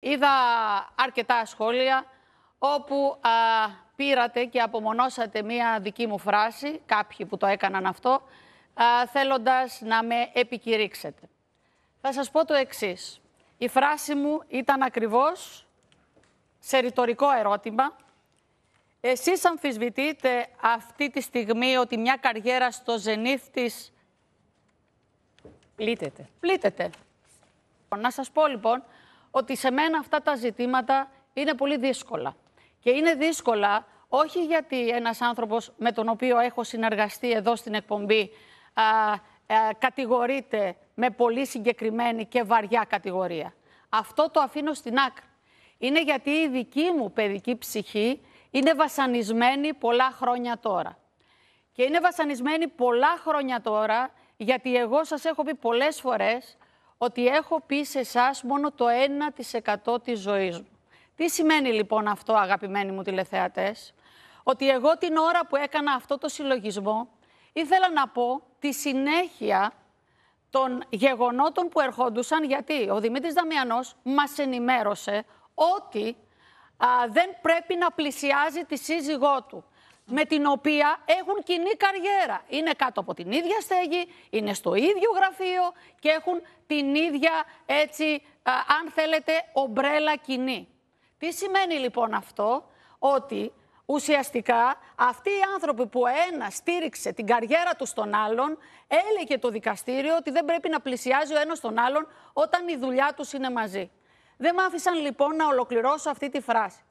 Είδα αρκετά σχόλια όπου α, πήρατε και απομονώσατε μία δική μου φράση, κάποιοι που το έκαναν αυτό, α, θέλοντας να με επικηρύξετε. Θα σας πω το εξής. Η φράση μου ήταν ακριβώς σε ρητορικό ερώτημα. Εσείς αμφισβητείτε αυτή τη στιγμή ότι μια καριέρα στο ζενίθ της... Πλήτεται. Πλήτεται. Να σας πω λοιπόν ότι σε μένα αυτά τα ζητήματα είναι πολύ δύσκολα. Και είναι δύσκολα όχι γιατί ένας άνθρωπος με τον οποίο έχω συνεργαστεί εδώ στην εκπομπή α, κατηγορείται με πολύ συγκεκριμένη και βαριά κατηγορία. Αυτό το αφήνω στην άκρη. Είναι γιατί η δική μου παιδική ψυχή είναι βασανισμένη πολλά χρόνια τώρα. Και είναι βασανισμένη πολλά χρόνια τώρα γιατί εγώ σας έχω πει πολλές φορές ότι έχω πει σε εσάς μόνο το 1% της ζωής μου. Τι σημαίνει λοιπόν αυτό, αγαπημένοι μου τηλεθεατές, ότι εγώ την ώρα που έκανα αυτό το συλλογισμό ήθελα να πω τη συνέχεια των γεγονότων που ερχόντουσαν, γιατί ο Δημήτρης Δαμιανός μας ενημέρωσε ότι δεν πρέπει να πλησιάζει τη σύζυγό του με την οποία έχουν κοινή καριέρα. Είναι κάτω από την ίδια στέγη, είναι στο ίδιο γραφείο και έχουν την ίδια, έτσι, αν θέλετε, ομπρέλα κοινή. Τι σημαίνει λοιπόν αυτό, ότι ουσιαστικά αυτοί οι άνθρωποι που ένα στήριξε την καριέρα τους στον άλλον, έλεγε το δικαστήριο ότι δεν πρέπει να πλησιάζει ο ένας τον άλλον όταν η δουλειά τους είναι μαζί. Δεν μ' άφησαν λοιπόν να ολοκληρώσω αυτή τη φράση.